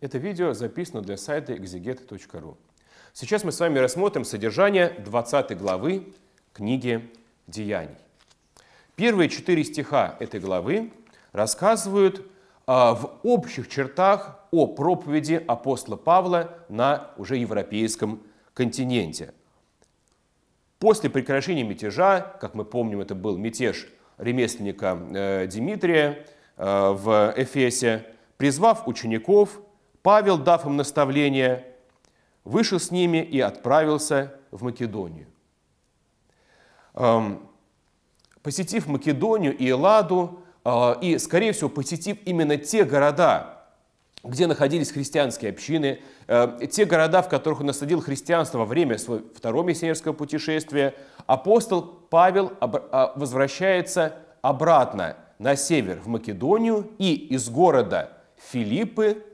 Это видео записано для сайта exeget.ru. Сейчас мы с вами рассмотрим содержание 20 главы книги «Деяний». Первые четыре стиха этой главы рассказывают а, в общих чертах о проповеди апостола Павла на уже европейском континенте. После прекращения мятежа, как мы помним, это был мятеж ремесленника э, Димитрия э, в Эфесе, призвав учеников – Павел, дав им наставление, вышел с ними и отправился в Македонию. Эм, посетив Македонию и Элладу, э, и, скорее всего, посетив именно те города, где находились христианские общины, э, те города, в которых он насадил христианство во время своего второго миссионерского путешествия, апостол Павел э, возвращается обратно на север, в Македонию, и из города Филиппы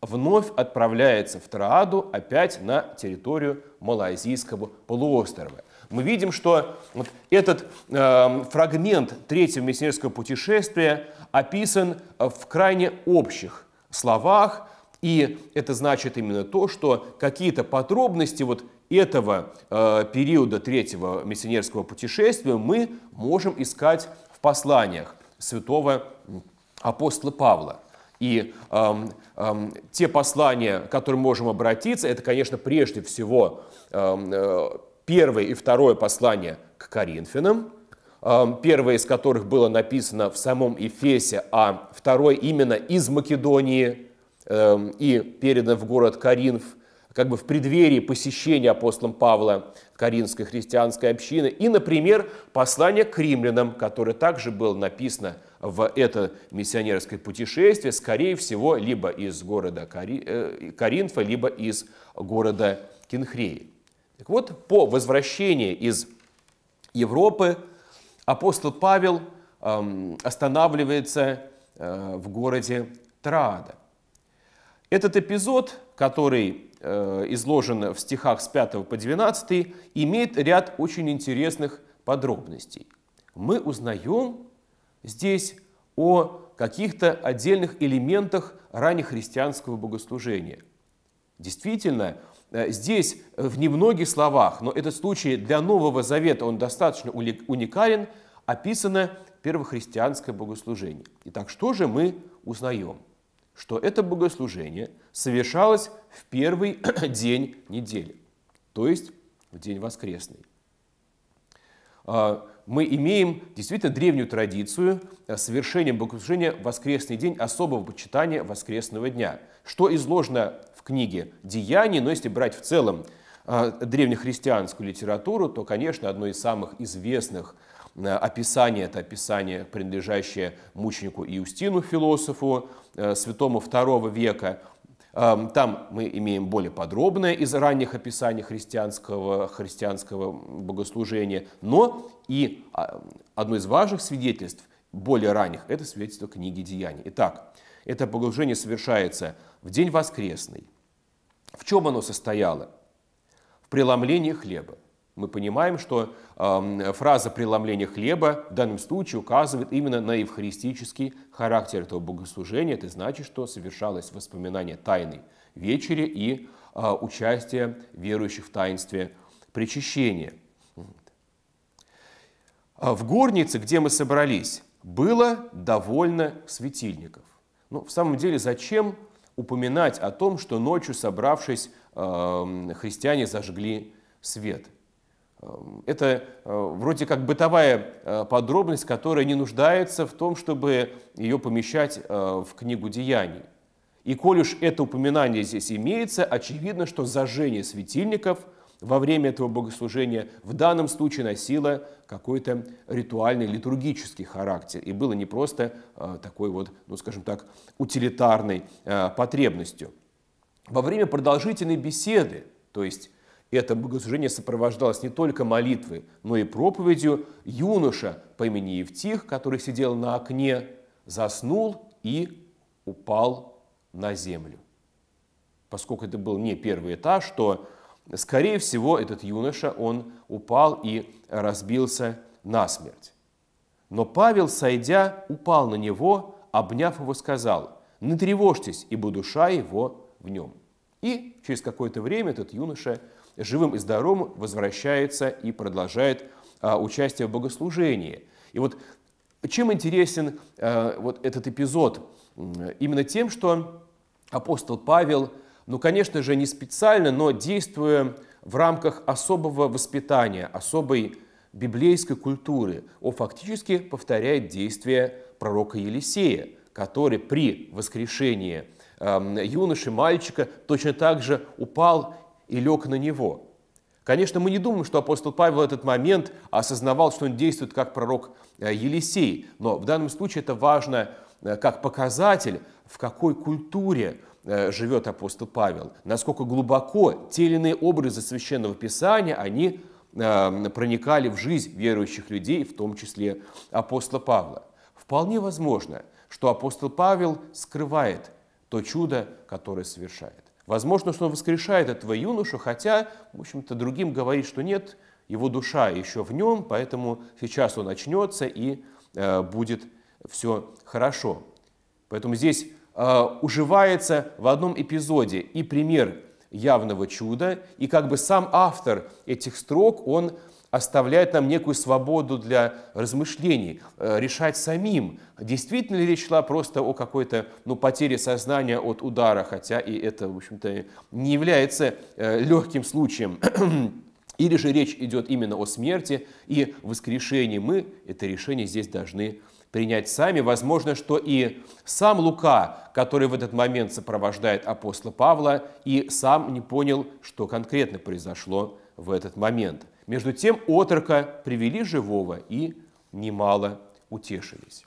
вновь отправляется в Трааду опять на территорию Малайзийского полуострова. Мы видим, что вот этот э, фрагмент третьего миссионерского путешествия описан в крайне общих словах, и это значит именно то, что какие-то подробности вот этого э, периода третьего миссионерского путешествия мы можем искать в посланиях святого апостола Павла. И эм, эм, те послания, к которым можем обратиться, это, конечно, прежде всего эм, первое и второе послание к Коринфянам, эм, первое из которых было написано в самом Эфесе, а второе именно из Македонии эм, и передано в город Коринф – как бы в преддверии посещения апостолом Павла Каринской христианской общины, и, например, послание к римлянам, которое также было написано в это миссионерское путешествие, скорее всего, либо из города Кари... Э, Каринфа, либо из города Кинхреи. Так вот, по возвращении из Европы апостол Павел эм, останавливается э, в городе Траада – этот эпизод, который э, изложен в стихах с 5 по 12, имеет ряд очень интересных подробностей. Мы узнаем здесь о каких-то отдельных элементах раннехристианского богослужения. Действительно, э, здесь э, в немногих словах, но этот случай для Нового Завета, он достаточно уникален, описано первохристианское богослужение. Итак, что же мы узнаем? что это богослужение совершалось в первый день недели, то есть в день воскресный. А, мы имеем действительно древнюю традицию э, совершения богослужения в воскресный день особого почитания воскресного дня, что изложено в книге «Деяний», но если брать в целом э, древнехристианскую литературу, то, конечно, одно из самых известных Э, описание, это описание, принадлежащее мученику Иустину, философу, э, святому второго века. Эм, там мы имеем более подробное из ранних описаний христианского, христианского богослужения, но и а, одно из важных свидетельств более ранних – это свидетельство книги «Деяний». Итак, это погружение совершается в день воскресный. В чем оно состояло? В преломлении хлеба – мы понимаем, что э, фраза преломления хлеба» в данном случае указывает именно на евхаристический характер этого богослужения. Это значит, что совершалось воспоминание тайной вечери и э, участие верующих в таинстве причащения. А в горнице, где мы собрались, было довольно светильников. Ну, в самом деле, зачем упоминать о том, что ночью, собравшись, э, христиане зажгли свет – это э, вроде как бытовая э, подробность, которая не нуждается в том, чтобы ее помещать э, в книгу деяний. И коль уж это упоминание здесь имеется, очевидно, что зажжение светильников во время этого богослужения в данном случае носило какой-то ритуальный литургический характер и было не просто такой вот, ну скажем так, утилитарной потребностью. Во время продолжительной беседы, то есть это богослужение сопровождалось не только молитвой, но и проповедью. Юноша по имени Евтих, который сидел на окне, заснул и упал на землю. Поскольку это был не первый этаж, то, скорее всего, этот юноша, он упал и разбился насмерть. Но Павел, сойдя, упал на него, обняв его, сказал, «Не тревожьтесь, ибо душа его в нем». И через какое-то время этот юноша – живым и здоровым возвращается и продолжает а, участие в богослужении. И вот чем интересен а, вот этот эпизод? Именно тем, что апостол Павел, ну, конечно же, не специально, но действуя в рамках особого воспитания, особой библейской культуры, он фактически повторяет действия пророка Елисея, который при воскрешении юноши, мальчика, точно так же упал и лег на него. Конечно, мы не думаем, что апостол Павел в этот момент осознавал, что он действует как пророк э, Елисей, но в данном случае это важно э, как показатель, в какой культуре э, живет апостол Павел, насколько глубоко те или иные образы Священного Писания, они проникали в жизнь верующих людей, в том числе апостола Павла. Вполне возможно, что апостол Павел скрывает то чудо, которое совершает. Возможно, что он воскрешает этого юношу, хотя, в общем-то, другим говорит, что нет, его душа еще в нем, поэтому сейчас он очнется и э, будет все хорошо. Поэтому здесь э, уживается в одном эпизоде и пример явного чуда, и как бы сам автор этих строк, он оставляет нам некую свободу для размышлений, э, решать самим, действительно ли речь шла просто о какой-то ну, потере сознания от удара, хотя и это, в общем-то, не является э, легким случаем. Или же речь идет именно о смерти и воскрешении. Мы это решение здесь должны принять сами. Возможно, что и сам Лука, который в этот момент сопровождает апостола Павла, и сам не понял, что конкретно произошло в этот момент. Между тем отрока привели живого и немало утешились.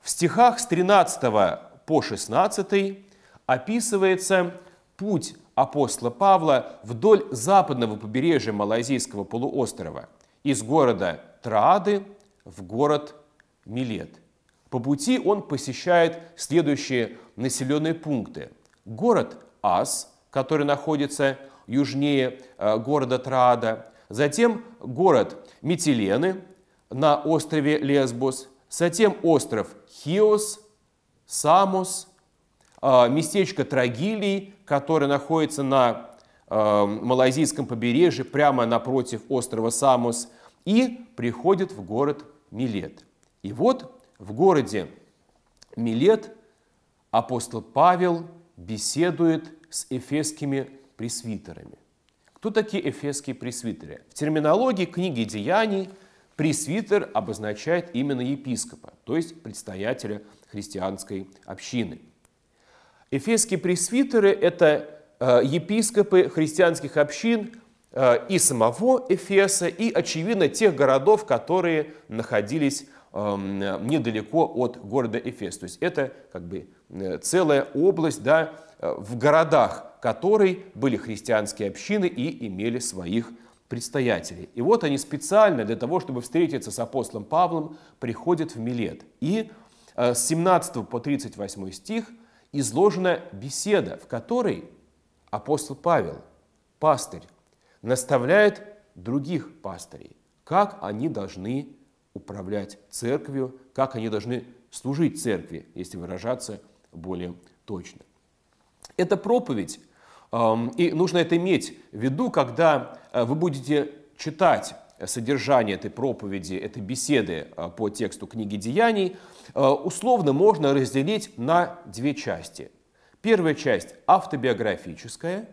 В стихах с 13 по 16 описывается путь апостола Павла вдоль западного побережья Малайзийского полуострова из города Траады в город Милет. По пути он посещает следующие населенные пункты. Город Ас, который находится южнее э, города Трада, затем город Митилены на острове Лесбос, затем остров Хиос, Самос, э, местечко Трагилии, которое находится на э, малайзийском побережье, прямо напротив острова Самос, и приходит в город Милет. И вот в городе Милет апостол Павел беседует с эфесскими пресвитерами. Кто такие эфесские пресвитеры? В терминологии книги «Деяний» пресвитер обозначает именно епископа, то есть предстоятеля христианской общины. Эфесские пресвитеры – это э, епископы христианских общин э, и самого Эфеса, и, очевидно, тех городов, которые находились эм, недалеко от города Эфес. То есть это как бы э, целая область да, в городах которой были христианские общины и имели своих предстоятелей. И вот они специально для того, чтобы встретиться с апостолом Павлом, приходят в Милет. И э, с 17 по 38 стих изложена беседа, в которой апостол Павел, пастырь, наставляет других пастырей, как они должны управлять церковью, как они должны служить церкви, если выражаться более точно. Эта проповедь и нужно это иметь в виду, когда э, вы будете читать содержание этой проповеди, этой беседы э, по тексту книги «Деяний», э, условно можно разделить на две части. Первая часть автобиографическая,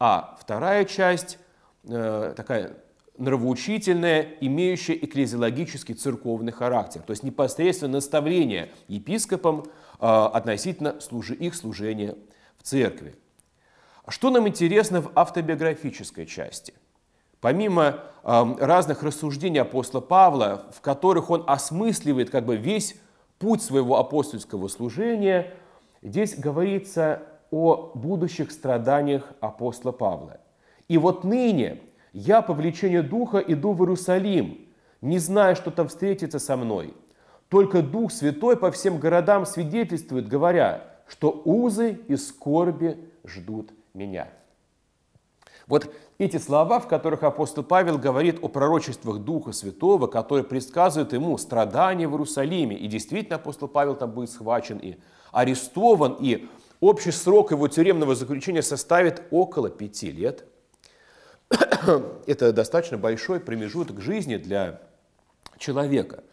а вторая часть такая нравоучительное, имеющая экклезиологический церковный характер, то есть непосредственно наставление епископам относительно их служения в церкви. Что нам интересно в автобиографической части? Помимо э, разных рассуждений апостола Павла, в которых он осмысливает как бы весь путь своего апостольского служения, здесь говорится о будущих страданиях апостола Павла. «И вот ныне я по влечению Духа иду в Иерусалим, не зная, что там встретится со мной. Только Дух Святой по всем городам свидетельствует, говоря, что узы и скорби ждут меня. Вот эти слова, в которых апостол Павел говорит о пророчествах Духа Святого, которые предсказывают ему страдания в Иерусалиме. И действительно апостол Павел там будет схвачен и арестован, и общий срок его тюремного заключения составит около пяти лет. Это достаточно большой промежуток жизни для человека.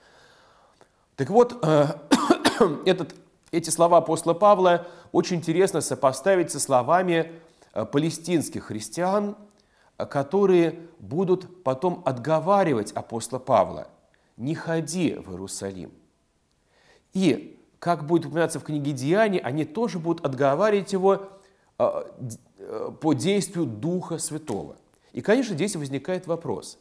Так вот, э, этот эти слова апостола Павла очень интересно сопоставить со словами э, палестинских христиан, э, которые будут потом отговаривать апостола Павла «Не ходи в Иерусалим». И, как будет упоминаться в книге «Деяний», они тоже будут отговаривать его э, по действию Духа Святого. И, конечно, здесь возникает вопрос,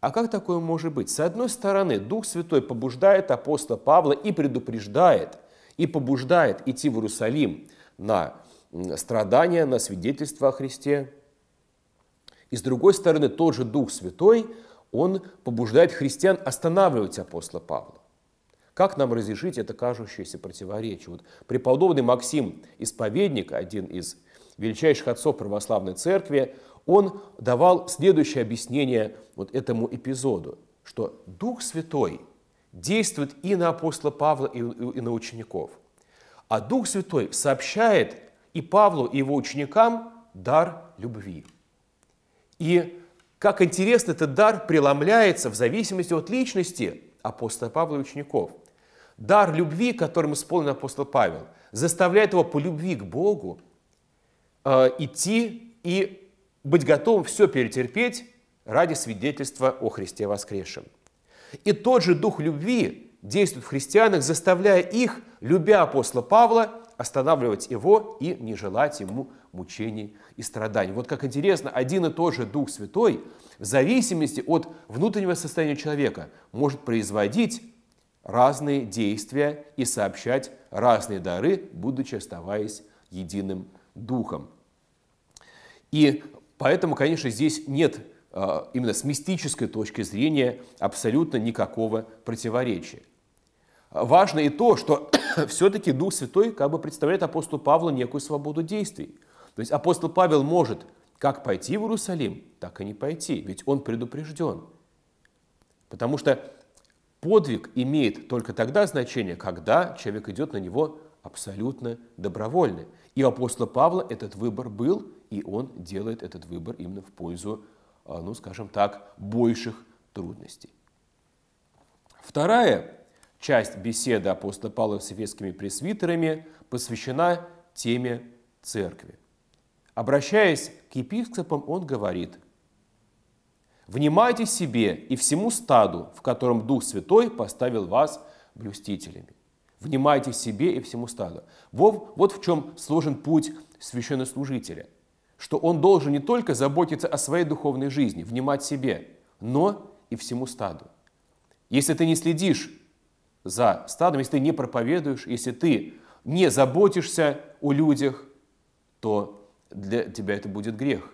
а как такое может быть? С одной стороны, Дух Святой побуждает апостола Павла и предупреждает – и побуждает идти в Иерусалим на страдания, на свидетельство о Христе. И с другой стороны, тот же Дух Святой, он побуждает христиан останавливать апостола Павла. Как нам разрешить это кажущееся противоречие? Вот преподобный Максим Исповедник, один из величайших отцов православной церкви, он давал следующее объяснение вот этому эпизоду, что Дух Святой – действует и на апостола Павла, и, и на учеников. А Дух Святой сообщает и Павлу, и его ученикам дар любви. И как интересно, этот дар преломляется в зависимости от личности апостола Павла и учеников. Дар любви, которым исполнен апостол Павел, заставляет его по любви к Богу э, идти и быть готовым все перетерпеть ради свидетельства о Христе воскресшем. И тот же дух любви действует в христианах, заставляя их, любя апостола Павла, останавливать его и не желать ему мучений и страданий. Вот как интересно, один и тот же Дух Святой в зависимости от внутреннего состояния человека может производить разные действия и сообщать разные дары, будучи оставаясь единым Духом. И поэтому, конечно, здесь нет Э, именно с мистической точки зрения абсолютно никакого противоречия. Важно и то, что все-таки Дух Святой как бы представляет апостолу Павлу некую свободу действий. То есть апостол Павел может как пойти в Иерусалим, так и не пойти, ведь он предупрежден. Потому что подвиг имеет только тогда значение, когда человек идет на него абсолютно добровольно. И у апостола Павла этот выбор был, и он делает этот выбор именно в пользу Э, ну, скажем так, больших трудностей. Вторая часть беседы апостола Павла с советскими пресвитерами посвящена теме церкви. Обращаясь к епископам, он говорит, «Внимайте себе и всему стаду, в котором Дух Святой поставил вас блюстителями». Внимайте себе и всему стаду. Вот, вот в чем сложен путь священнослужителя что он должен не только заботиться о своей духовной жизни, внимать себе, но и всему стаду. Если ты не следишь за стадом, если ты не проповедуешь, если ты не заботишься о людях, то для тебя это будет грех.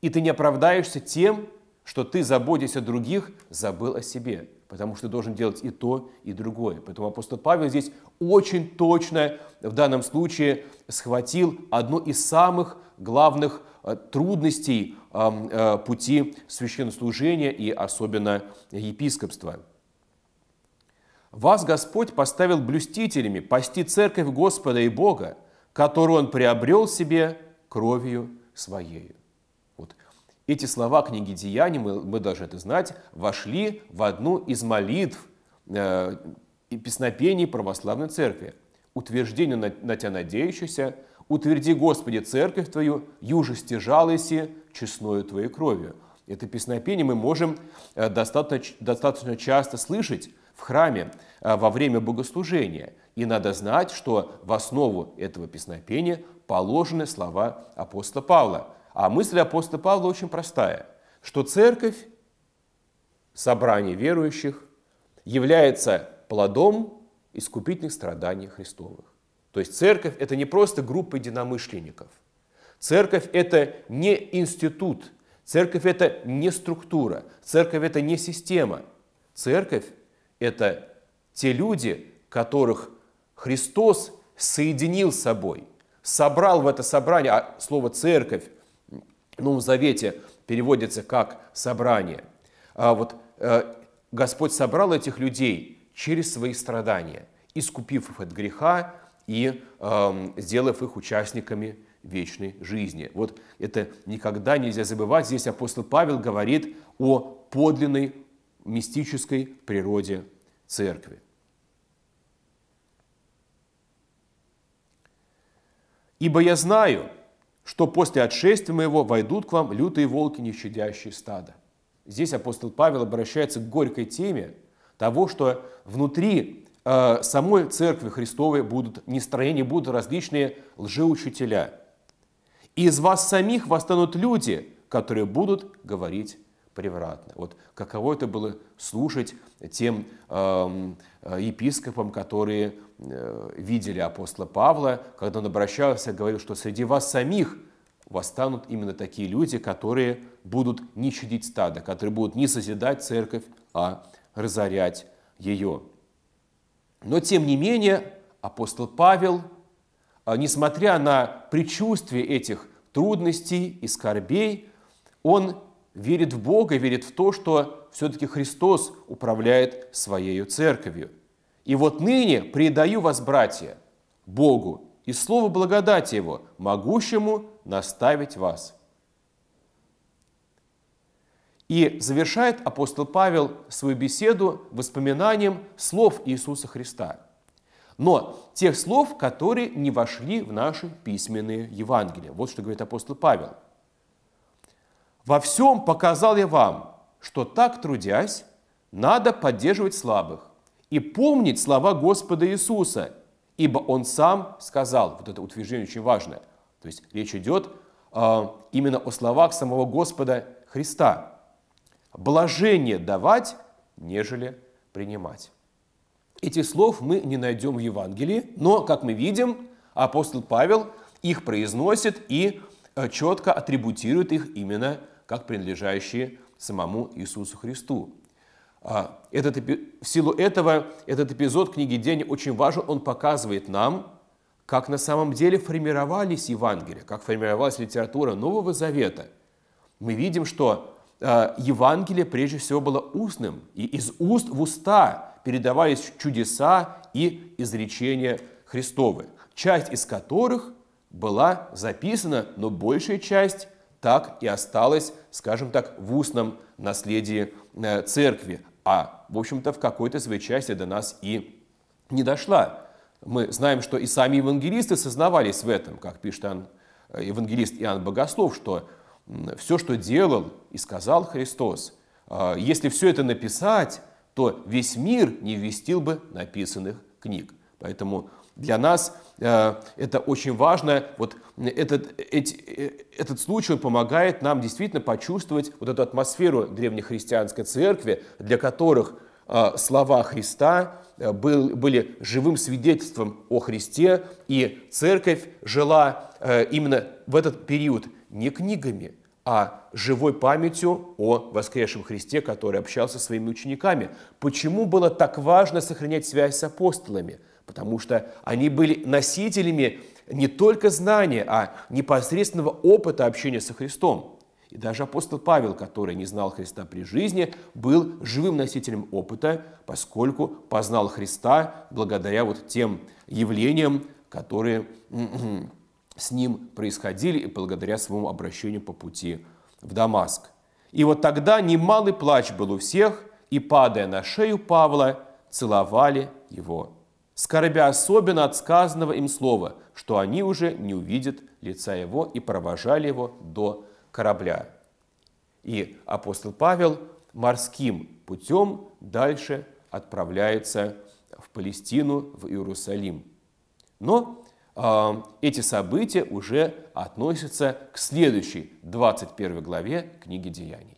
И ты не оправдаешься тем, что ты, заботясь о других, забыл о себе, потому что ты должен делать и то, и другое. Поэтому апостол Павел здесь очень точно в данном случае схватил одну из самых главных э, трудностей э, пути священнослужения и особенно епископства. «Вас Господь поставил блюстителями пасти церковь Господа и Бога, которую Он приобрел себе кровью Своею». Эти слова книги Деяний, мы, мы должны это знать, вошли в одну из молитв э, и песнопений православной церкви. «Утверждение на, на тебя надеющихся, утверди, Господи, церковь Твою, юже стяжалайся честною Твоей кровью». Это песнопение мы можем э, достаточно, достаточно часто слышать в храме э, во время богослужения. И надо знать, что в основу этого песнопения положены слова апостола Павла – а мысль апостола Павла очень простая, что церковь, собрание верующих, является плодом искупительных страданий Христовых. То есть церковь – это не просто группа единомышленников. Церковь – это не институт, церковь – это не структура, церковь – это не система. Церковь – это те люди, которых Христос соединил с собой, собрал в это собрание, а слово «церковь» Ну, в Новом Завете переводится как «собрание». А вот э, Господь собрал этих людей через свои страдания, искупив их от греха и э, сделав их участниками вечной жизни. Вот это никогда нельзя забывать. Здесь апостол Павел говорит о подлинной мистической природе церкви. «Ибо я знаю, что после отшествия моего войдут к вам лютые волки, не щадящие стада». Здесь апостол Павел обращается к горькой теме того, что внутри э, самой Церкви Христовой будут нестроения, будут различные лжеучителя. «Из вас самих восстанут люди, которые будут говорить превратно». Вот каково это было слушать тем э, Э, епископам, которые э, видели апостола Павла, когда он обращался, говорил, что среди вас самих восстанут именно такие люди, которые будут не щадить стадо, которые будут не созидать церковь, а разорять ее. Но, тем не менее, апостол Павел, э, несмотря на предчувствие этих трудностей и скорбей, он верит в Бога, верит в то, что все-таки Христос управляет своей церковью. И вот ныне предаю вас, братья, Богу и слову благодати Его, могущему наставить вас». И завершает апостол Павел свою беседу воспоминанием слов Иисуса Христа. Но тех слов, которые не вошли в наши письменные Евангелия. Вот что говорит апостол Павел. «Во всем показал я вам, что так трудясь, надо поддерживать слабых, и помнить слова Господа Иисуса, ибо Он сам сказал, вот это утверждение очень важное, то есть речь идет э, именно о словах самого Господа Христа. Блажение давать, нежели принимать. Этих слов мы не найдем в Евангелии, но, как мы видим, апостол Павел их произносит и э, четко атрибутирует их именно как принадлежащие самому Иисусу Христу. А, этот, в силу этого этот эпизод книги «День» очень важен, он показывает нам, как на самом деле формировались Евангелия, как формировалась литература Нового Завета. Мы видим, что а, Евангелие прежде всего было устным, и из уст в уста передавались чудеса и изречения Христовы, часть из которых была записана, но большая часть так и осталась, скажем так, в устном наследии э, церкви а, в общем-то, в какой-то своей части до нас и не дошла. Мы знаем, что и сами евангелисты сознавались в этом, как пишет э, евангелист Иоанн Богослов, что все, что делал и сказал Христос, а, если все это написать, то весь мир не вестил бы написанных книг. Поэтому для нас Э, это очень важно. Вот э, этот, эти, э, этот случай он помогает нам действительно почувствовать вот эту атмосферу древнехристианской церкви, для которых слова Христа был, были живым свидетельством о Христе, и церковь жила именно в этот период не книгами, а живой памятью о воскресшем Христе, который общался со своими учениками. Почему было так важно сохранять связь с апостолами – потому что они были носителями не только знания, а непосредственного опыта общения со Христом. И даже апостол Павел, который не знал Христа при жизни, был живым носителем опыта, поскольку познал Христа благодаря вот тем явлениям, которые м-м-м, с ним происходили и благодаря своему обращению по пути в Дамаск. И вот тогда немалый плач был у всех, и, падая на шею Павла, целовали его скорбя особенно от сказанного им слова, что они уже не увидят лица его и провожали его до корабля. И апостол Павел морским путем дальше отправляется в Палестину, в Иерусалим. Но э, эти события уже относятся к следующей 21 главе книги Деяний.